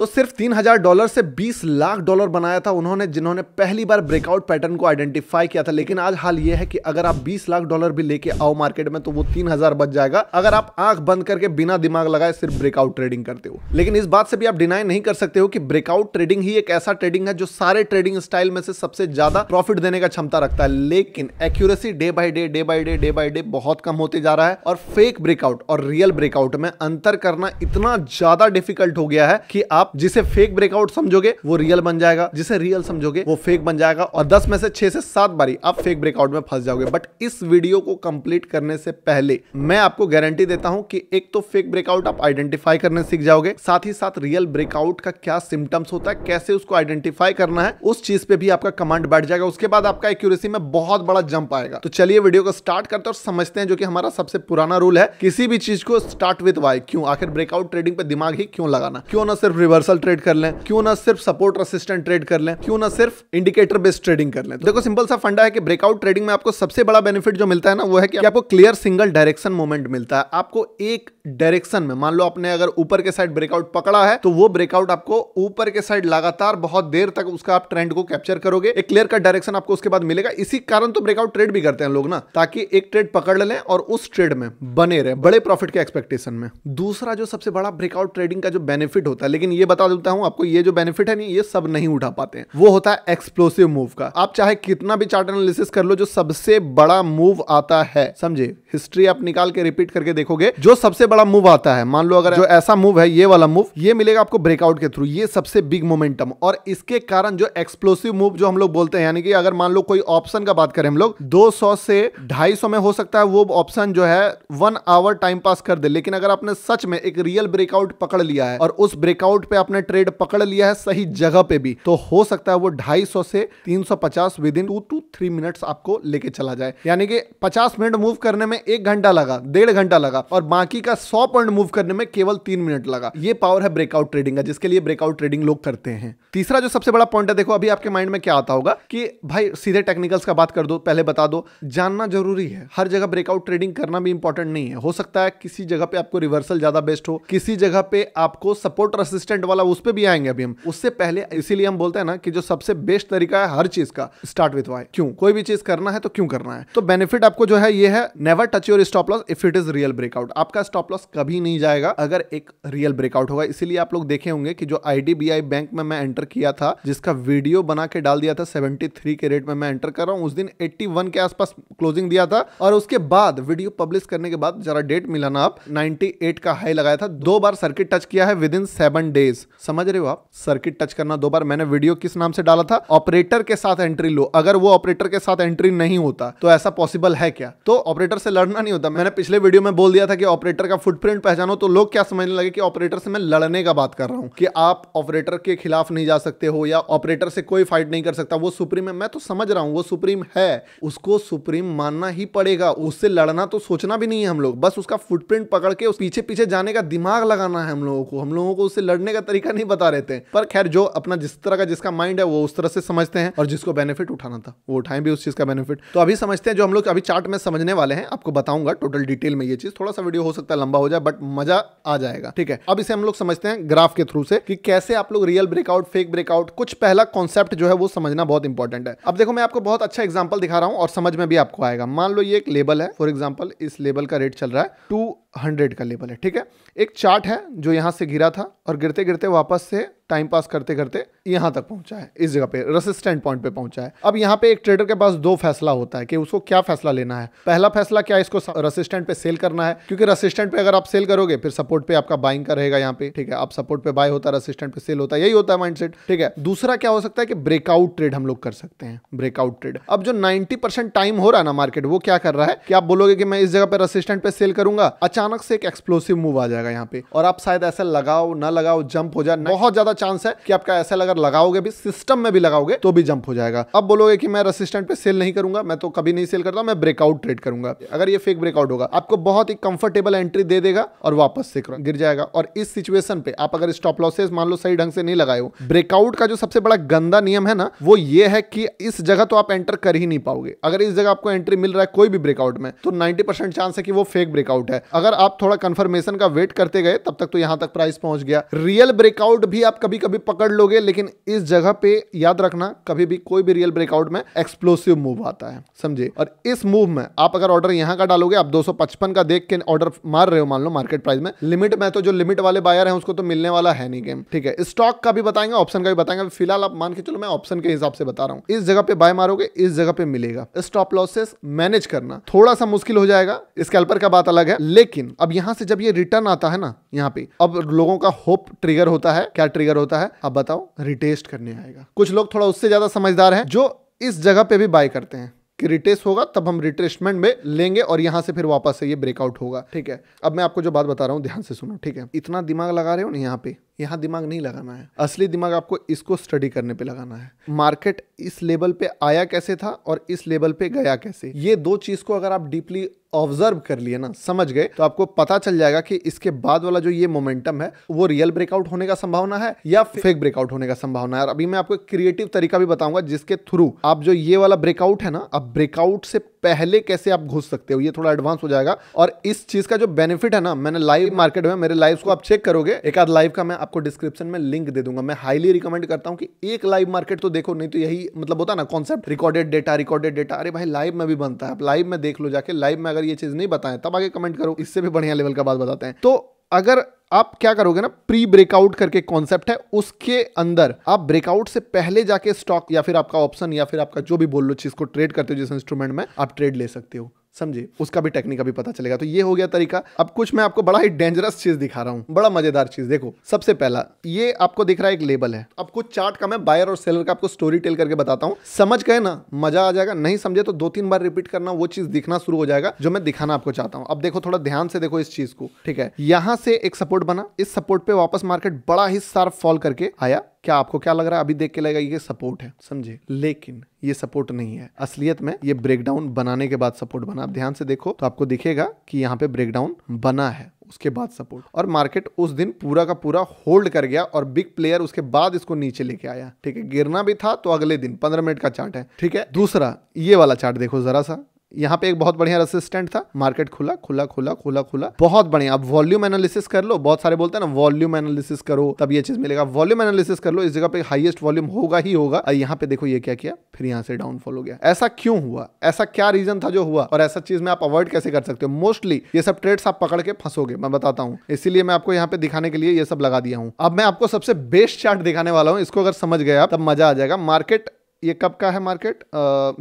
तो सिर्फ तीन हजार डॉलर से बीस लाख डॉलर बनाया था उन्होंने जिन्होंने पहली बार ब्रेकआउट पैटर्न को आइडेंटिफाई किया था लेकिन आज हाल यह है कि अगर आप बीस लाख डॉलर भी लेके आओ मार्केट में तो वो तीन हजार बच जाएगा अगर आप आंख बंद करके बिना दिमाग लगाए सिर्फ ब्रेकआउट ट्रेडिंग करते हो लेकिन इस बात से भी आप डिनाई नहीं कर सकते हो कि ब्रेकआउट ट्रेडिंग ही एक ऐसा ट्रेडिंग है जो सारे ट्रेडिंग स्टाइल में से सबसे ज्यादा प्रॉफिट देने का क्षमता रखता है लेकिन accuracy day by day day by day day by day बहुत कम होते जा रहा है और फेक ब्रेकआउट और रियल ब्रेकआउट में अंतर करना इतना ज्यादा डिफिकल्ट हो गया है कि आप आप जिसे फेक ब्रेकआउट समझोगे वो रियल बन जाएगा जिसे रियल समझोगे वो फेक बन जाएगा और दस में से छह से सात बारी आप फेक ब्रेकआउट में फंस जाओगे बट इस वीडियो को कंप्लीट करने से पहले मैं आपको गारंटी देता हूं कि एक तो फेक ब्रेकआउट आप आइडेंटिफाई करने सीख जाओगे साथ ही साथ रियल ब्रेकआउट का क्या सिम्टम्स होता है कैसे उसको आइडेंटिफाई करना है उस चीज पे भी आपका कमांड बैठ जाएगा उसके बाद आपका एक्यूरेसी में बहुत बड़ा जंप आएगा तो चलिए वीडियो को स्टार्ट करते हैं और समझते हैं जो कि हमारा सबसे पुराना रूल है किसी भी चीज को स्टार्ट विद वाई क्यों आखिर ब्रेकआउट ट्रेडिंग पे दिमाग ही क्यों लगाना क्यों ना सिर्फ रिवर्स रिवर्सल ट्रेड कर लें क्यों ना सिर्फ सपोर्ट रेसिस्टेंट ट्रेड कर लें क्यों ना सिर्फ इंडिकेटर बेस्ड ट्रेडिंग कर लें तो देखो सिंपल सा फंडा है कि ब्रेकआउट ट्रेडिंग में आपको सबसे बड़ा बेनिफिट जो मिलता है ना वो है कि आपको क्लियर सिंगल डायरेक्शन मोमेंट मिलता है आपको एक डायरेक्शन में मान लो आपने अगर ऊपर के साइड ब्रेकआउट पकड़ा है तो वो ब्रेकआउट आपको ऊपर के साइड लगातार बहुत देर तक उसका आप ट्रेंड को कैप्चर करोगे एक क्लियर कट डायरेक्शन आपको उसके बाद मिलेगा इसी कारण तो ब्रेकआउट ट्रेड भी करते हैं लोग ना ताकि एक ट्रेड पकड़ लें और उस ट्रेड में बने रहे बड़े प्रॉफिट के एक्सपेक्टेशन में दूसरा जो सबसे बड़ा ब्रेकआउट ट्रेडिंग का जो बेनिफिट होता है लेकिन ये बता देता हूं आपको ये जो बेनिफिट है नहीं ये सब नहीं उठा पाते हैं वो होता है एक्सप्लोसिव मूव का आप चाहे कितना भी चार्ट एनालिसिस कर लो जो सबसे बड़ा मूव आता है समझे हिस्ट्री आप निकाल के रिपीट करके देखोगे जो सबसे बड़ा मूव आता है मान लो अगर जो ऐसा मूव है ये वाला मूव ये मिलेगा आपको ब्रेकआउट के थ्रू ये सबसे बिग मोमेंटम और इसके कारण जो एक्सप्लोसिव मूव जो हम लोग बोलते हैं यानी कि अगर मान लो कोई ऑप्शन का बात करें हम लोग 200 से 250 में हो सकता है वो ऑप्शन जो है वन आवर टाइम पास कर दे लेकिन अगर आपने सच में एक रियल ब्रेकआउट पकड़ लिया है और उस ब्रेकआउट पे आपने ट्रेड पकड़ लिया है सही जगह पे भी तो हो सकता है वो 250 से 350 within two to three minutes आपको लेके चला जाए यानी कि 50 मिनट मूव करने में एक घंटा लगा डेढ़ घंटा लगा और बाकी का 100 पॉइंट मूव करने में केवल तीन मिनट लगा ये पावर है ब्रेकआउट ट्रेडिंग का जिसके लिए ब्रेकआउट ट्रेडिंग लोग करते हैं तीसरा जो सबसे बड़ा पॉइंट है देखो अभी आपके माइंड में क्या आता होगा कि भाई सीधे टेक्निकल्स का बात कर दो पहले बता दो जानना जरूरी है हर जगह ब्रेकआउट ट्रेडिंग करना भी इंपॉर्टेंट नहीं है हो सकता है किसी जगह पे आपको रिवर्सल ज्यादा बेस्ट हो किसी जगह पे आपको सपोर्ट रेसिस्टेंट कंटेंट वाला उस पर भी आएंगे अभी हम उससे पहले इसीलिए हम बोलते हैं ना कि जो सबसे बेस्ट तरीका है हर चीज का स्टार्ट विथ वाई क्यों कोई भी चीज करना है तो क्यों करना है तो बेनिफिट आपको जो है ये है never touch your stop loss if it is real breakout आपका स्टॉप लॉस कभी नहीं जाएगा अगर एक रियल ब्रेकआउट होगा इसीलिए आप लोग देखे होंगे कि जो आईडीबीआई बैंक में मैं एंटर किया था जिसका वीडियो बना के डाल दिया था 73 के रेट में मैं एंटर कर रहा हूँ उस दिन 81 के आसपास क्लोजिंग दिया था और उसके बाद वीडियो पब्लिश करने के बाद जरा डेट मिला ना आप 98 का हाई लगाया था दो बार सर्किट टच किया है within seven days phase समझ रहे हो आप सर्किट टच करना दो बार मैंने वीडियो किस नाम से डाला था ऑपरेटर के साथ एंट्री लो अगर वो ऑपरेटर के साथ एंट्री नहीं होता तो ऐसा पॉसिबल है क्या तो ऑपरेटर से लड़ना नहीं होता मैंने पिछले वीडियो में बोल दिया था कि ऑपरेटर का फुटप्रिंट पहचानो तो लोग क्या समझने लगे कि ऑपरेटर से मैं लड़ने का बात कर रहा हूँ कि आप ऑपरेटर के खिलाफ नहीं जा सकते हो या ऑपरेटर से कोई फाइट नहीं कर सकता वो सुप्रीम है मैं तो समझ रहा हूँ वो सुप्रीम है उसको सुप्रीम मानना ही पड़ेगा उससे लड़ना तो सोचना भी नहीं है हम लोग बस उसका फुटप्रिंट पकड़ के पीछे पीछे जाने का दिमाग लगाना है हम लोगों को हम लोगों को उससे लड़ने का का तरीका नहीं बता रहे थे पर खैर जो अपना जिस तरह का जिसका माइंड है वो उस तरह से समझते हैं और जिसको बेनिफिट उठाना था वो उठाएं भी उस चीज का बेनिफिट तो अभी समझते हैं जो हम लोग अभी चार्ट में समझने वाले हैं आपको बताऊंगा टोटल डिटेल में ये चीज थोड़ा सा वीडियो हो सकता है लंबा हो जाए बट मजा आ जाएगा ठीक है अब इसे हम लोग समझते हैं ग्राफ के थ्रू से कि कैसे आप लोग रियल ब्रेकआउट फेक ब्रेकआउट कुछ पहला कॉन्सेप्ट जो है वो समझना बहुत इंपॉर्टेंट है अब देखो मैं आपको बहुत अच्छा एग्जाम्पल दिखा रहा हूँ और समझ में भी आपको आएगा मान लो ये एक लेबल है फॉर एग्जाम्पल इस लेबल का रेट चल रहा है टू हंड्रेड का लेवल है ठीक है एक चार्ट है जो यहाँ से गिरा था और गिरते गिरते वापस से टाइम पास करते करते यहाँ तक पहुंचा है इस जगह पे रसिस्टेंट पॉइंट पे पहुंचा है अब यहाँ पे एक ट्रेडर के पास दो फैसला होता है कि उसको क्या फैसला लेना है पहला फैसला क्या इसको रसिस्टेंट पे सेल करना है क्योंकि रसिस्टेंट पे अगर आप सेल करोगे फिर सपोर्ट पे आपका बाइंग का रहेगा यहाँ पे ठीक है आप सपोर्ट पे बाय होता है रसिस्टेंट पे सेल होता है यही होता है माइंड ठीक है दूसरा क्या हो सकता है कि ब्रेकआउट ट्रेड हम लोग कर सकते हैं ब्रेकआउट ट्रेड अब जो नाइन्टी टाइम हो रहा है ना मार्केट वो क्या कर रहा है कि आप बोलोगे कि मैं इस जगह पे रसिस्टेंट पे सेल करूंगा अचानक से एक एक्सप्लोसिव मूव आ जाएगा यहाँ पे और आप शायद ऐसा लगाओ ना लगाओ जंप हो जाए बहुत ज्यादा चांस है कि आपका ऐसा अगर लगाओगे भी सिस्टम में भी लगाओगे तो भी जंप हो जाएगा अब बोलोगे कि मैं रेसिस्टेंट पे सेल नहीं करूंगा मैं तो कभी नहीं सेल करता मैं ब्रेकआउट ट्रेड करूंगा अगर ये फेक ब्रेकआउट होगा आपको बहुत ही कंफर्टेबल एंट्री दे देगा और वापस से गिर जाएगा और इस सिचुएशन पे आप अगर स्टॉप लॉसेस मान लो सही ढंग से नहीं लगाए हो ब्रेकआउट का जो सबसे बड़ा गंदा नियम है ना वो ये है कि इस जगह तो आप एंटर कर ही नहीं पाओगे अगर इस जगह आपको एंट्री मिल रहा है कोई भी ब्रेकआउट में तो नाइनटी चांस है कि वो फेक ब्रेकआउट है अगर आप थोड़ा कंफर्मेशन का वेट करते गए तब तक तो यहां तक प्राइस पहुंच गया रियल ब्रेकआउट भी आप कभी कभी पकड़ लोगे लेकिन इस जगह पे याद रखना कभी भी कोई भी रियल ब्रेकआउट में एक्सप्लोसिव मूव आता है समझे और इस मूव में आप अगर ऑर्डर यहाँ का डालोगे आप 255 का देख के ऑर्डर मार रहे हो मान लो मार्केट प्राइस में लिमिट में तो जो लिमिट वाले बायर है उसको तो मिलने वाला है नहीं गेम ठीक है स्टॉक का भी बताएंगे ऑप्शन का भी बताएंगे फिलहाल आप मान के चलो मैं ऑप्शन के हिसाब से बता रहा हूँ इस जगह पे बाय मारोगे इस जगह पे मिलेगा स्टॉप लॉसेस मैनेज करना थोड़ा सा मुश्किल हो जाएगा स्कैल्पर का बात अलग है लेकिन अब यहाँ से जब ये रिटर्न आता है ना यहाँ पे अब लोगों का होप ट्रिगर होता है क्या ट्रिगर टाइगर होता है अब बताओ रिटेस्ट करने आएगा कुछ लोग थोड़ा उससे ज्यादा समझदार हैं जो इस जगह पे भी बाय करते हैं कि रिटेस्ट होगा तब हम रिट्रेसमेंट में लेंगे और यहां से फिर वापस से ये ब्रेकआउट होगा ठीक है अब मैं आपको जो बात बता रहा हूं ध्यान से सुनो ठीक है इतना दिमाग लगा रहे हो ना यहाँ पे यहाँ दिमाग नहीं लगाना है असली दिमाग आपको इसको स्टडी करने पे लगाना है मार्केट इस लेवल पे आया कैसे था और इस लेवल पे गया कैसे ये दो चीज को अगर आप डीपली ऑब्जर्व कर लिए ना समझ गए तो आपको पता चल जाएगा कि इसके बाद वाला जो ये मोमेंटम है वो रियल ब्रेकआउट होने का संभावना है या फेक ब्रेकआउट होने का संभावना है और अभी मैं आपको क्रिएटिव तरीका भी बताऊंगा जिसके थ्रू आप जो ये वाला ब्रेकआउट है ना अब ब्रेकआउट से पहले कैसे आप घुस सकते हो ये थोड़ा एडवांस हो जाएगा और इस चीज का जो बेनिफिट है ना मैंने लाइव मार्केट में मेरे लाइव को आप चेक करोगे एक आध लाइव का मैं आपको डिस्क्रिप्शन में लिंक दे दूंगा मैं हाईली रिकमेंड करता हूँ कि एक लाइव मार्केट तो देखो नहीं तो यही मतलब होता ना concept recorded data recorded data अरे भाई लाइव में भी बनता है आप लाइव में देख लो जाके लाइव में अगर ये चीज नहीं बताएं तब आगे कमेंट करो इससे भी बढ़िया लेवल का बात बताते हैं तो अगर आप क्या करोगे ना प्री ब्रेकआउट करके कॉन्सेप्ट है उसके अंदर आप ब्रेकआउट से पहले जाके स्टॉक या फिर आपका ऑप्शन या फिर आपका जो भी बोल लो चीज को ट्रेड करते हो जिस इंस्ट्रूमेंट में आप ट्रेड ले सकते हो समझे उसका भी टेक्निक अभी पता चलेगा तो ये हो गया तरीका अब कुछ मैं आपको बड़ा ही डेंजरस चीज दिखा रहा हूँ बड़ा मजेदार चीज देखो सबसे पहला ये आपको दिख रहा है एक लेबल है अब कुछ चार्ट का मैं बायर और सेलर का आपको स्टोरी टेल करके बताता हूँ समझ गए ना मजा आ जाएगा नहीं समझे तो दो तीन बार रिपीट करना वो चीज दिखना शुरू हो जाएगा जो मैं दिखाना आपको चाहता हूँ अब देखो थोड़ा ध्यान से देखो इस चीज को ठीक है यहाँ से एक सपोर्ट बना इस सपोर्ट पे वापस मार्केट बड़ा ही सार्फ फॉल करके आया क्या आपको क्या लग रहा है अभी देख के लगेगा ये सपोर्ट है समझे लेकिन ये सपोर्ट नहीं है असलियत में ये ब्रेकडाउन बनाने के बाद सपोर्ट बना आप ध्यान से देखो तो आपको दिखेगा कि यहाँ पे ब्रेकडाउन बना है उसके बाद सपोर्ट और मार्केट उस दिन पूरा का पूरा होल्ड कर गया और बिग प्लेयर उसके बाद इसको नीचे लेके आया ठीक है गिरना भी था तो अगले दिन पंद्रह मिनट का चार्ट है ठीक है दूसरा ये वाला चार्ट देखो जरा सा यहाँ पे एक बहुत बढ़िया रेसिस्टेंट था मार्केट खुला खुला खुला खुला खुला बहुत बढ़िया अब वॉल्यूम एनालिसिस कर लो बहुत सारे बोलते हैं ना वॉल्यूम एनालिसिस करो तब ये चीज मिलेगा वॉल्यूम एनालिसिस कर लो इस जगह पे हाईएस्ट वॉल्यूम होगा ही होगा यहाँ पे देखो ये क्या किया फिर यहाँ से डाउनफॉल हो गया ऐसा क्यों हुआ ऐसा क्या रीजन था जो हुआ और ऐसा चीज में आप अवॉइड कैसे कर सकते हो मोस्टली ये सब ट्रेड्स आप पकड़ के फंसोगे मैं बताता हूँ इसीलिए मैं आपको यहाँ पे दिखाने के लिए ये सब लगा दिया हूँ अब मैं आपको सबसे बेस्ट चार्ट दिखाने वाला हूँ इसको अगर समझ गया तब मजा आ जाएगा मार्केट ये कब का है मार्केट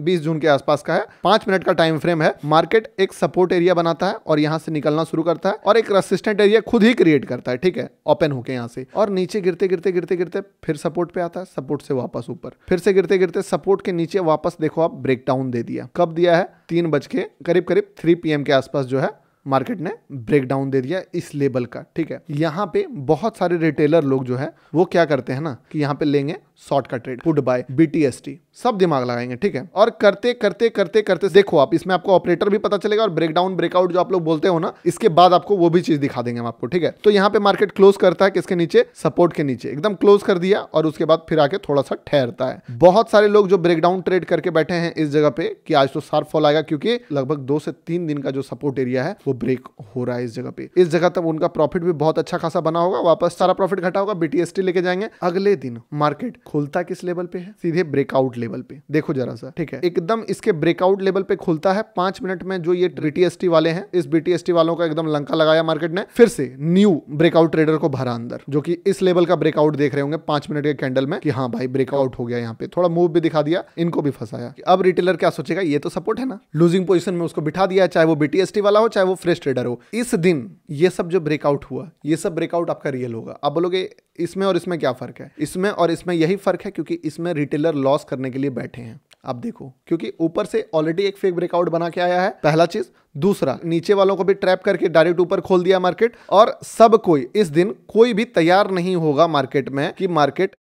बीस जून के आसपास का है पांच मिनट का टाइम फ्रेम है मार्केट एक सपोर्ट एरिया बनाता है और यहां से निकलना शुरू करता है और एक रसिस्टेंट एरिया खुद ही क्रिएट करता है ठीक है ओपन होके यहाँ से और नीचे गिरते गिरते गिरते गिरते फिर सपोर्ट पे आता है सपोर्ट से वापस ऊपर फिर से गिरते गिरते सपोर्ट के नीचे वापस देखो आप ब्रेकडाउन दे दिया कब दिया है तीन बज के करीब करीब थ्री पी के आसपास जो है मार्केट ने ब्रेकडाउन दे दिया इस लेबल का ठीक है यहाँ पे बहुत सारे रिटेलर लोग जो है वो क्या करते हैं ना कि यहाँ पे लेंगे शॉर्ट का ट्रेड पुट बाय बीटीएसटी सब दिमाग लगाएंगे ठीक है और करते करते करते करते देखो आप इसमें आपको ऑपरेटर भी पता चलेगा और ब्रेकडाउन ब्रेकआउट जो आप लोग बोलते हो ना इसके बाद आपको वो भी चीज दिखा देंगे हम आपको ठीक है तो यहाँ पे मार्केट क्लोज करता है किसके नीचे सपोर्ट के नीचे एकदम क्लोज कर दिया और उसके बाद फिर आके थोड़ा सा ठहरता है बहुत सारे लोग जो ब्रेकडाउन ट्रेड करके बैठे हैं इस जगह पे कि आज तो शार्प फॉल आएगा क्योंकि लगभग दो से तीन दिन का जो सपोर्ट एरिया है वो ब्रेक हो रहा है इस जगह पे इस जगह तक उनका प्रॉफिट भी बहुत अच्छा खासा बना होगा वापस सारा प्रॉफिट घटा होगा बीटीएसटी लेके जाएंगे अगले दिन मार्केट खुलता किस लेवल पे है सीधे ब्रेकआउट लेवल पे देखो जरा सा ठीक है एकदम इसके ब्रेकआउट लेवल पे खुलता है पांच मिनट में जो ये बीटीएसटी वाले हैं इस बीटीएसटी वालों का एकदम लंका लगाया मार्केट ने फिर से न्यू ब्रेकआउट ट्रेडर को भरा अंदर जो कि इस लेवल का ब्रेकआउट देख रहे होंगे पांच मिनट के कैंडल में कि हाँ भाई ब्रेकआउट हो गया यहाँ पे थोड़ा मूव भी दिखा दिया इनको भी फंसाया अब रिटेलर क्या सोचेगा ये तो सपोर्ट है ना लूजिंग पोजिशन में उसको बिठा दिया चाहे वो बीटीएसटी वाला हो चाहे वो फ्रेश ट्रेडर हो इस दिन ये सब जो ब्रेकआउट हुआ ये सब ब्रेकआउट आपका रियल होगा आप बोलोगे इसमें और इसमें क्या फर्क है इसमें और इसमें यही फ़र्क है क्योंकि इसमें रिटेलर लॉस करने के लिए बैठे हैं आप देखो क्योंकि ऊपर से ऑलरेडी एक फेक ब्रेकआउट बना के आया है पहला चीज दूसरा नीचे वालों को भी ट्रैप करके डायरेक्ट ऊपर खोल दिया मार्केट और सब कोई इस दिन कोई भी तैयार नहीं होगा मार्केट में कि मार्केट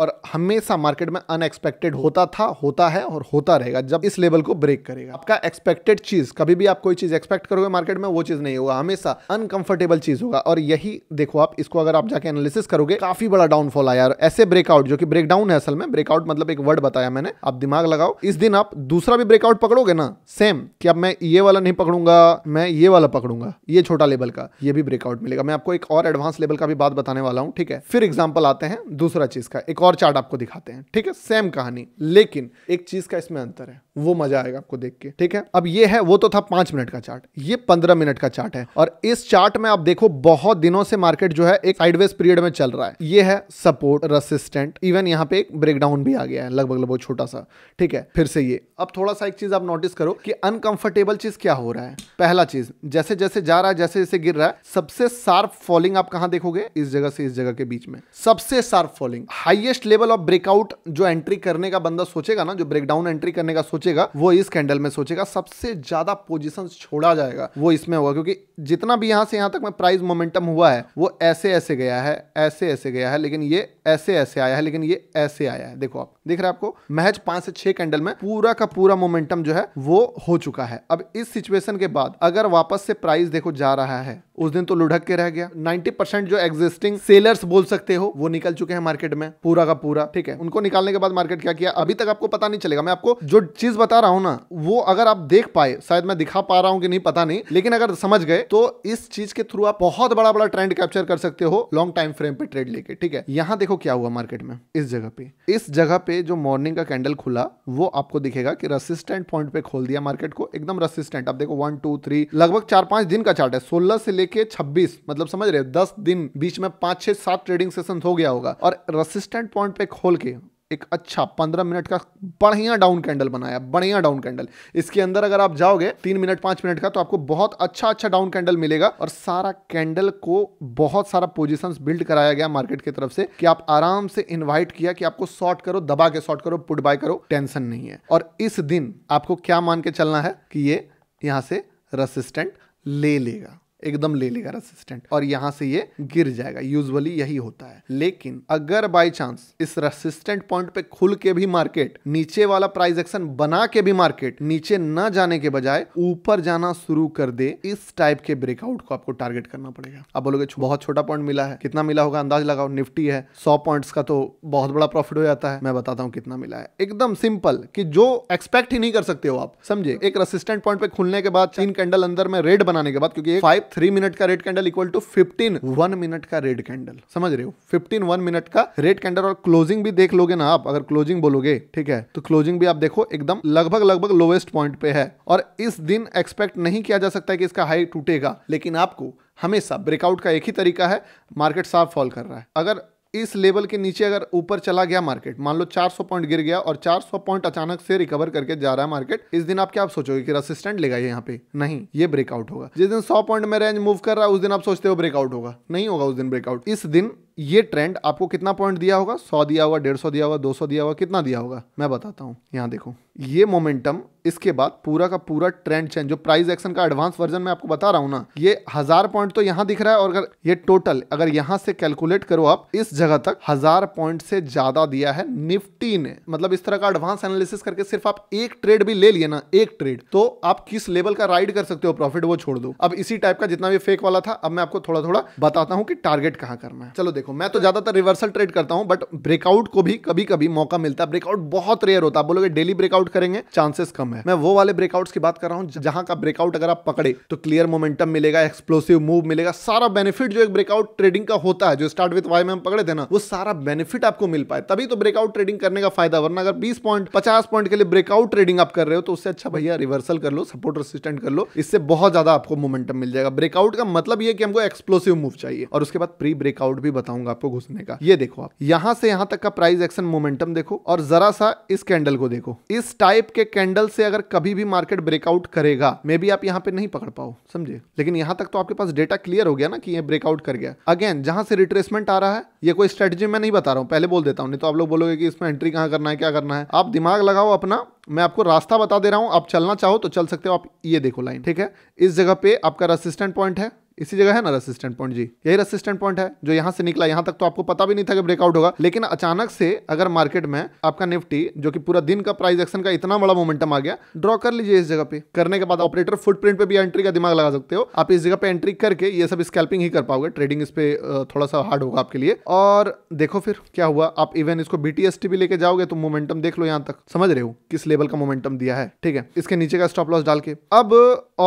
और हमेशा मार्केट में अनएक्सपेक्टेड होता था होता है और होता रहेगा जब इस लेवल को ब्रेक करेगा आपका एक्सपेक्टेड चीज़ कभी भी आप कोई चीज़ एक्सपेक्ट करोगे मार्केट में वो चीज़ नहीं होगा हमेशा अनकंफर्टेबल चीज़ होगा और यही देखो आप इसको अगर आप जाके एनालिसिस करोगे काफ़ी बड़ा डाउनफॉल आया और ऐसे ब्रेकआउट जो कि ब्रेकडाउन है असल में ब्रेकआउट मतलब एक वर्ड बताया मैंने आप दिमाग लगाओ इस दिन आप दूसरा भी ब्रेकआउट पकड़ोगे ना सेम कि अब मैं ये वाला नहीं पकड़ूंगा मैं ये वाला पकड़ूंगा ये छोटा लेवल का ये भी ब्रेकआउट मिलेगा मैं आपको एक और एडवांस लेवल का भी बात बताने वाला हूँ ठीक है फिर एग्जाम्पल आते हैं दूसरा चीज़ का एक और और चार्ट आपको दिखाते हैं ठीक है सेम कहानी लेकिन एक चीज का इसमें अंतर है वो मजा आएगा आपको देख के ठीक है अब ये है वो तो था पांच मिनट का चार्ट ये पंद्रह मिनट का चार्ट है और इस चार्ट में आप देखो बहुत दिनों से मार्केट जो है एक साइडवेज पीरियड में चल रहा है ये है सपोर्ट रसिस्टेंट इवन यहाँ पे एक ब्रेकडाउन भी आ गया है लगभग लगभग छोटा सा ठीक है फिर से ये अब थोड़ा सा एक चीज आप नोटिस करो कि अनकंफर्टेबल चीज क्या हो रहा है पहला चीज जैसे जैसे जा रहा है जैसे जैसे गिर रहा है सबसे शार्प फॉलिंग आप कहा देखोगे इस जगह से इस जगह के बीच में सबसे sharp falling highest highest level of breakout जो एंट्री करने का बंदा सोचेगा ना जो ब्रेकडाउन एंट्री करने का सोचेगा वो इस कैंडल में सोचेगा सबसे ज्यादा पोजिशन छोड़ा जाएगा वो इसमें होगा क्योंकि जितना भी यहां से यहां तक में प्राइस मोमेंटम हुआ है वो ऐसे ऐसे गया है ऐसे ऐसे गया है लेकिन ये ऐसे ऐसे आया है लेकिन ये ऐसे आया है देखो आप दिख रहा है आपको महज पांच से छह कैंडल में पूरा का पूरा मोमेंटम जो है वो हो चुका है अब इस सिचुएशन के बाद अगर वापस से प्राइस देखो जा रहा है उस दिन तो लुढ़क के रह गया 90 परसेंट जो एग्जिस्टिंग सेलर्स बोल सकते हो वो निकल चुके हैं मार्केट में पूरा का पूरा ठीक है उनको निकालने के बाद मार्केट क्या किया अभी तक आपको पता नहीं चलेगा मैं आपको जो चीज बता रहा हूँ ना वो अगर आप देख पाए शायद मैं दिखा पा रहा हूँ कि नहीं पता नहीं लेकिन अगर समझ गए तो इस चीज के थ्रू आप बहुत बड़ा बड़ा ट्रेंड कैप्चर कर सकते हो लॉन्ग टाइम फ्रेम पे ट्रेड लेके ठीक है यहाँ देखो क्या हुआ मार्केट में इस जगह पे इस जगह पे पे जो मॉर्निंग का कैंडल खुला वो आपको दिखेगा कि रसिस्टेंट पॉइंट पे खोल दिया मार्केट को एकदम रसिस्टेंट आप देखो वन टू थ्री लगभग चार पांच दिन का चार्ट है सोलह से लेके छब्बीस मतलब समझ रहे दस दिन बीच में पांच छह सात ट्रेडिंग सेशन हो गया होगा और रसिस्टेंट पॉइंट पे खोल के एक अच्छा पंद्रह मिनट का बढ़िया डाउन कैंडल बनाया बढ़िया डाउन कैंडल इसके अंदर अगर आप जाओगे तीन मिनट पांच मिनट का तो आपको बहुत अच्छा अच्छा डाउन कैंडल मिलेगा और सारा कैंडल को बहुत सारा पोजिशन बिल्ड कराया गया मार्केट की तरफ से कि आप आराम से इन्वाइट किया कि आपको शॉर्ट करो दबा के शॉर्ट करो पुट बाय करो टेंशन नहीं है और इस दिन आपको क्या मान के चलना है कि ये यहां से रसिस्टेंट ले लेगा एकदम ले लेगा रेसिस्टेंट और यहाँ से ये गिर जाएगा यूजुअली यही होता है लेकिन अगर बाय चांस इस रेसिस्टेंट पॉइंट पे खुल के भी मार्केट नीचे वाला प्राइस एक्शन बना के भी मार्केट नीचे न जाने के बजाय ऊपर जाना शुरू कर दे इस टाइप के ब्रेकआउट को आपको टारगेट करना पड़ेगा आप बोलोगे बहुत छोटा पॉइंट मिला है कितना मिला होगा अंदाज लगाओ निफ्टी है सौ पॉइंट का तो बहुत बड़ा प्रॉफिट हो जाता है मैं बताता हूँ कितना मिला है एकदम सिंपल की जो एक्सपेक्ट ही नहीं कर सकते हो आप समझे एक रेसिस्टेंट पॉइंट पे खुलने के बाद तीन कैंडल अंदर में रेड बनाने के बाद क्योंकि फाइव थ्री मिनट का red candle equal to fifteen one minute का रेड कैंडल समझ रहे हो फिफ्टीन वन मिनट का रेड कैंडल और क्लोजिंग भी देख लोगे ना आप अगर क्लोजिंग बोलोगे ठीक है तो क्लोजिंग भी आप देखो एकदम लगभग लगभग लोवेस्ट पॉइंट पे है और इस दिन एक्सपेक्ट नहीं किया जा सकता है कि इसका हाई टूटेगा लेकिन आपको हमेशा ब्रेकआउट का एक ही तरीका है मार्केट साफ फॉल कर रहा है अगर इस लेवल के नीचे अगर ऊपर चला गया मार्केट मान लो 400 पॉइंट गिर गया और 400 पॉइंट अचानक से रिकवर करके जा रहा है मार्केट इस दिन आप क्या आप सोचोगे कि रसिस्टेंट लेगा यहाँ पे नहीं ये ब्रेकआउट होगा जिस दिन 100 पॉइंट में रेंज मूव कर रहा है उस दिन आप सोचते हो ब्रेकआउट होगा नहीं होगा उस दिन ब्रेकआउट इस दिन ये ट्रेंड आपको कितना पॉइंट दिया होगा सौ दिया होगा डेढ़ सौ दिया होगा दो सौ दिया होगा कितना दिया होगा मैं बताता हूँ यहाँ देखो ये मोमेंटम इसके बाद पूरा का पूरा ट्रेंड चेंज जो प्राइस एक्शन का एडवांस वर्जन मैं आपको बता रहा हूँ ना ये हजार पॉइंट तो यहाँ दिख रहा है और अगर ये टोटल अगर यहाँ से कैलकुलेट करो आप इस जगह तक हजार पॉइंट से ज्यादा दिया है निफ्टी ने मतलब इस तरह का एडवांस एनालिसिस करके सिर्फ आप एक ट्रेड भी ले लिए ना एक ट्रेड तो आप किस लेवल का राइड कर सकते हो प्रॉफिट वो छोड़ दो अब इसी टाइप का जितना भी फेक वाला था अब मैं आपको थोड़ा थोड़ा बताता हूँ कि टारगेट कहाँ करना है चलो देखो मैं तो ज़्यादातर रिवर्सल ट्रेड करता हूं बट ब्रेकआउट को भी कभी कभी मौका मिलता है ब्रेकआउट बहुत रेयर होता है बोलोगे डेली ब्रेकआउट करेंगे चांसेस कम है मैं वो वाले ब्रेकआउट्स की बात कर रहा हूं जहां का ब्रेकआउट अगर आप पकड़े तो क्लियर मोमेंटम मिलेगा एक्सप्लोसिव मूव मिलेगा सारा बेनिफिट जो एक ब्रेकआउट ट्रेडिंग का होता है जो स्टार्ट विथ वाई में हम पकड़े थे ना वो सारा बेनिफिट आपको मिल पाए तभी तो ब्रेकआउट ट्रेडिंग करने का फायदा वरना अगर बीस पॉइंट पचास पॉइंट के लिए ब्रेकआउट ट्रेडिंग आप कर रहे हो तो उससे अच्छा भैया रिवर्सल कर लो सपोर्ट रेसिस्टेंट कर लो इससे बहुत ज्यादा आपको मोमेंटम मिल जाएगा ब्रेकआउट का मतलब ये कि हमको एक्सप्लोसिव मूव चाहिए और उसके बाद प्री ब्रेकआउट भी बता बताऊंगा आपको घुसने का ये देखो आप यहां से यहां तक का प्राइस एक्शन मोमेंटम देखो और जरा सा इस कैंडल को देखो इस टाइप के कैंडल से अगर कभी भी मार्केट ब्रेकआउट करेगा मे बी आप यहाँ पे नहीं पकड़ पाओ समझे लेकिन यहाँ तक तो आपके पास डेटा क्लियर हो गया ना कि ये ब्रेकआउट कर गया अगेन जहां से रिट्रेसमेंट आ रहा है ये कोई स्ट्रेटजी मैं नहीं बता रहा हूँ पहले बोल देता हूँ नहीं तो आप लोग बोलोगे कि इसमें एंट्री कहाँ करना है क्या करना है आप दिमाग लगाओ अपना मैं आपको रास्ता बता दे रहा हूं आप चलना चाहो तो चल सकते हो आप ये देखो लाइन ठीक है इस जगह पे आपका रसिस्टेंट पॉइंट है इसी जगह है ना रेसिस्टेंट पॉइंट जी यही रेसिस्टेंट पॉइंट है जो यहाँ से निकला यहां तक तो आपको पता भी नहीं था कि ब्रेकआउट होगा लेकिन अचानक से अगर मार्केट में आपका निफ्टी जो कि पूरा दिन का प्राइस एक्शन का इतना बड़ा मोमेंटम आ गया ड्रॉ कर लीजिए इस जगह पे करने के बाद ऑपरेटर फुटप्रिंट पे भी एंट्री का दिमाग लगा सकते हो आप इस जगह पे एंट्री करके ये सब स्कैल्पिंग ही कर पाओगे ट्रेडिंग इस पे थोड़ा सा हार्ड होगा आपके लिए और देखो फिर क्या हुआ आप इवन इसको बीटीएसटी भी लेके जाओगे तो मोमेंटम देख लो यहाँ तक समझ रहे हो किस लेवल का मोमेंटम दिया है ठीक है इसके नीचे का स्टॉप लॉस डाल के अब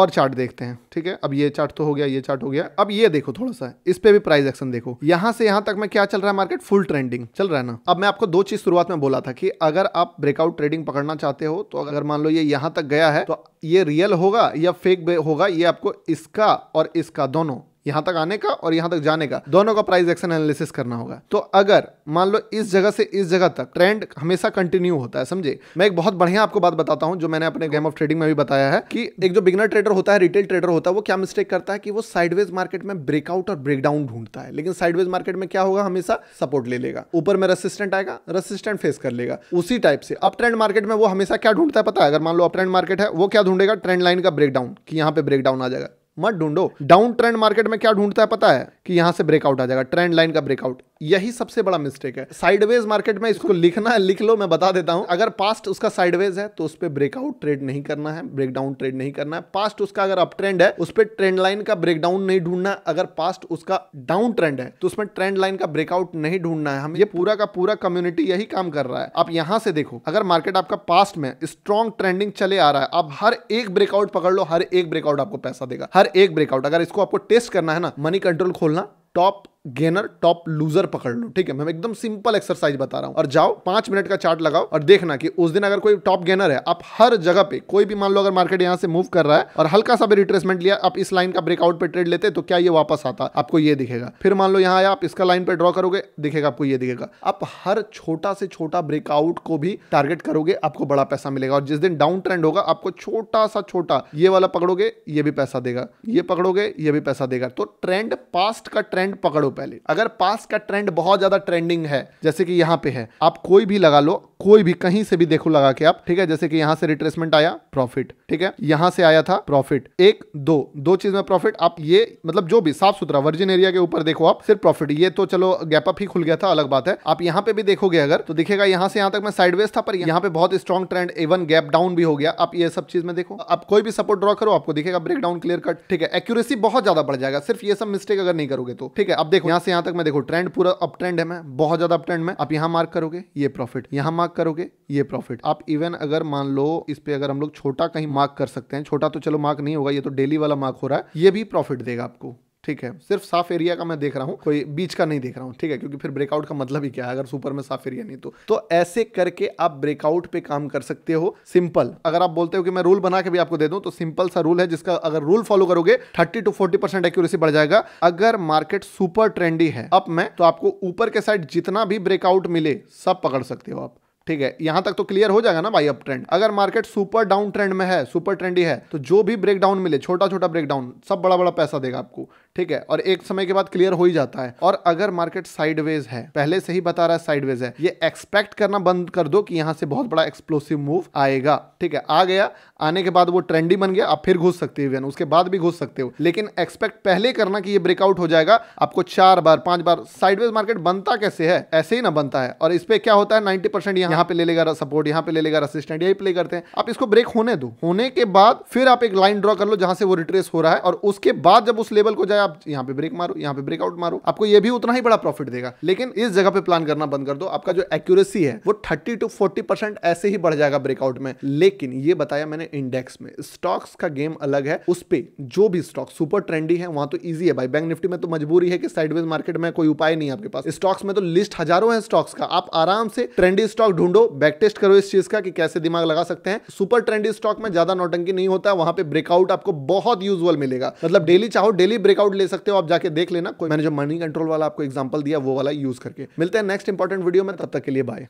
और चार्ट देखते हैं ठीक है अब ये चार्ट तो हो गया ये चार्ट स्टार्ट हो गया अब ये देखो थोड़ा सा इस पे भी प्राइस एक्शन देखो यहाँ से यहाँ तक में क्या चल रहा है मार्केट फुल ट्रेंडिंग चल रहा है ना अब मैं आपको दो चीज शुरुआत में बोला था कि अगर आप ब्रेकआउट ट्रेडिंग पकड़ना चाहते हो तो अगर मान लो ये यहाँ तक गया है तो ये रियल होगा या फेक होगा ये आपको इसका और इसका दोनों यहाँ तक आने का और यहां तक जाने का दोनों का प्राइस एक्शन एनालिसिस करना होगा तो अगर मान लो इस जगह से इस जगह तक ट्रेंड हमेशा कंटिन्यू होता है समझे मैं एक बहुत बढ़िया आपको बात बताता हूं जो मैंने अपने गेम ऑफ ट्रेडिंग में भी बताया है कि एक जो बिगनर ट्रेडर होता है रिटेल ट्रेडर होता है वो क्या मिस्टेक करता है कि वो साइडवेज मार्केट में ब्रेकआउट और ब्रेकडाउन ढूंढता है लेकिन साइडवेज मार्केट में क्या होगा हमेशा सपोर्ट ले लेगा ऊपर में रेसिस्टेंट आएगा रेसिस्टेंट फेस कर लेगा उसी टाइप से अप ट्रेंड मार्केट में वो हमेशा क्या ढूंढता है पता है अगर मान लो अप ट्रेंड मार्केट है वो क्या ढूंढेगा ट्रेंड लाइन का ब्रेकडाउन कि यहाँ पे ब्रेकडाउन आ जाएगा मत ढूंढो डाउन ट्रेंड मार्केट में क्या ढूंढता है पता है कि यहां से ब्रेकआउट आ जाएगा ट्रेंड लाइन का ब्रेकआउट यही सबसे बड़ा मिस्टेक है साइडवेज मार्केट में इसको लिखना है लिख लो मैं बता देता हूं अगर पास्ट उसका साइडवेज है तो उस पर ब्रेकआउट ट्रेड नहीं करना है ब्रेकडाउन ट्रेड नहीं करना है पास्ट उसका अगर अप ट्रेंड है उस पर ट्रेंड लाइन का ब्रेकडाउन नहीं ढूंढना अगर पास्ट उसका डाउन ट्रेंड है तो उसमें ट्रेंड लाइन का ब्रेकआउट नहीं ढूंढना है हम ये पूरा का पूरा कम्युनिटी यही काम कर रहा है आप यहां से देखो अगर मार्केट आपका पास्ट में स्ट्रॉन्ग ट्रेंडिंग चले आ रहा है आप हर एक ब्रेकआउट पकड़ लो हर एक ब्रेकआउट आपको पैसा देगा हर एक ब्रेकआउट अगर इसको आपको टेस्ट करना है ना मनी कंट्रोल खोलना टॉप गेनर टॉप लूजर पकड़ लो ठीक है मैं एकदम सिंपल एक्सरसाइज बता रहा हूं और जाओ पांच मिनट का चार्ट लगाओ और देखना कि उस दिन अगर कोई टॉप गेनर है आप हर जगह पे कोई भी मान लो अगर मार्केट यहां से मूव कर रहा है और हल्का सा भी रिट्रेसमेंट लिया आप इस लाइन का ब्रेकआउट पे ट्रेड लेते तो क्या ये वापस आता आपको ये दिखेगा फिर मान लो यहाँ आया आप इसका लाइन पे ड्रॉ करोगे दिखेगा आपको ये दिखेगा आप हर छोटा से छोटा ब्रेकआउट को भी टारगेट करोगे आपको बड़ा पैसा मिलेगा और जिस दिन डाउन ट्रेंड होगा आपको छोटा सा छोटा ये वाला पकड़ोगे ये भी पैसा देगा ये पकड़ोगे ये भी पैसा देगा तो ट्रेंड पास्ट का ट्रेंड पकड़ो पहले अगर पास का ट्रेंड बहुत ज्यादा ट्रेंडिंग है जैसे कि यहाँ पे है आप कोई भी लगा लो कोई भी कहीं से भी देखो लगा के आप ठीक है जैसे कि यहां से रिट्रेसमेंट आया प्रॉफिट ठीक है यहां से आया था प्रॉफिट एक दो दो चीज में प्रॉफिट आप ये मतलब जो भी साफ सुथरा वर्जिन एरिया के ऊपर देखो आप सिर्फ प्रॉफिट ये तो चलो गैप अप ही खुल गया था अलग बात है आप यहाँ पे भी देखोगे अगर तो दिखेगा यहां से यहां तक मैं साइडवेज था पर यहाँ पे बहुत strong trend even gap down भी हो गया आप ये सब चीज में देखो आप कोई भी सपोर्ट ड्रॉ करो आपको दिखेगा ब्रेक डाउन क्लियर कट ठीक है एक्यूरेसी बहुत ज्यादा बढ़ जाएगा सिर्फ ये सब मिस्टेक अगर नहीं करोगे तो ठीक है आप देखो देखो यहाँ से यहाँ तक मैं देखो ट्रेंड पूरा अप ट्रेंड है मैं बहुत ज्यादा अप ट्रेंड में आप यहाँ मार्क करोगे ये प्रॉफिट यहाँ मार्क करोगे ये प्रॉफिट आप इवन अगर मान लो इस पे अगर हम लोग छोटा कहीं मार्क कर सकते हैं छोटा तो चलो मार्क नहीं होगा ये तो डेली वाला मार्क हो रहा है ये भी प्रॉफिट देगा आपको ठीक है सिर्फ साफ एरिया का मैं देख रहा हूँ कोई बीच का नहीं देख रहा हूँ ठीक है क्योंकि फिर ब्रेकआउट का मतलब ही क्या है अगर सुपर में साफ एरिया नहीं तो तो ऐसे करके आप ब्रेकआउट पे काम कर सकते हो सिंपल अगर आप बोलते हो कि मैं रूल बना के भी आपको दे दूं तो सिंपल सा रूल है जिसका अगर रूल फॉलो करोगे thirty to forty percent accuracy बढ़ जाएगा अगर मार्केट सुपर ट्रेंडी है अब में तो आपको ऊपर के साइड जितना भी ब्रेकआउट मिले सब पकड़ सकते हो आप ठीक है यहां तक तो क्लियर हो जाएगा ना भाई अप ट्रेंड अगर मार्केट सुपर डाउन ट्रेंड में है सुपर ट्रेंडी है तो जो भी ब्रेक डाउन मिले छोटा छोटा ब्रेक डाउन सब बड़ा बड़ा पैसा देगा आपको ठीक है और एक समय के बाद क्लियर हो ही जाता है और अगर मार्केट साइडवेज है पहले से ही बता रहा है साइडवेज है ये एक्सपेक्ट करना बंद कर दो कि यहां से बहुत बड़ा एक्सप्लोसिव मूव आएगा ठीक है आ गया आने के बाद वो ट्रेंडी बन गया आप फिर घुस सकते हो इवन उसके बाद भी घुस सकते हो लेकिन एक्सपेक्ट पहले करना कि ये ब्रेकआउट हो जाएगा आपको चार बार पांच बार साइडवेज मार्केट बनता कैसे है ऐसे ही ना बनता है और इस पर क्या होता है नाइनटी परसेंट यहाँ पे ले लेगा सपोर्ट यहाँ पे ले लेगा असिस्टेंट यही प्ले करते हैं आप इसको ब्रेक होने दो होने के बाद फिर आप एक लाइन ड्रॉ कर लो जहां से वो रिट्रेस हो रहा है और उसके बाद जब उस लेवल को जाए आप यहाँ पे ब्रेक मारो यहाँ पे ब्रेकआउट मारो आपको ये भी उतना ही बड़ा प्रॉफिट देगा लेकिन इस जगह पे प्लान करना बंद कर दो आपका जो एक्यूरेसी है वो थर्टी टू फोर्टी परसेंट ऐसे ही बढ़ जाएगा ब्रेकआउट में लेकिन ये बताया मैंने इंडेक्स में स्टॉक्स का गेम अलग है उस पर जो भी स्टॉक सुपर ट्रेंडी है वहां तो ईजी है भाई बैंक निफ्टी में तो मजबूरी है कि साइडवेज मार्केट में कोई उपाय नहीं आपके पास स्टॉक्स में तो लिस्ट हजारों है स्टॉक्स का आप आराम से ट्रेंडी स्टॉक ढूंढो बैक टेस्ट करो इस चीज का कि कैसे दिमाग लगा सकते हैं सुपर ट्रेंडी स्टॉक में ज्यादा नोटंकी नहीं होता वहां पे ब्रेकआउट आपको बहुत यूजुअल मिलेगा मतलब डेली चाहो डेली ब्रेकआउट ले सकते हो आप जाके देख लेना कोई मैंने जो मनी कंट्रोल वाला आपको एग्जाम्पल दिया वो वाला यूज करके मिलते हैं नेक्स्ट इंपॉर्टेंट वीडियो में तब तक के लिए बाय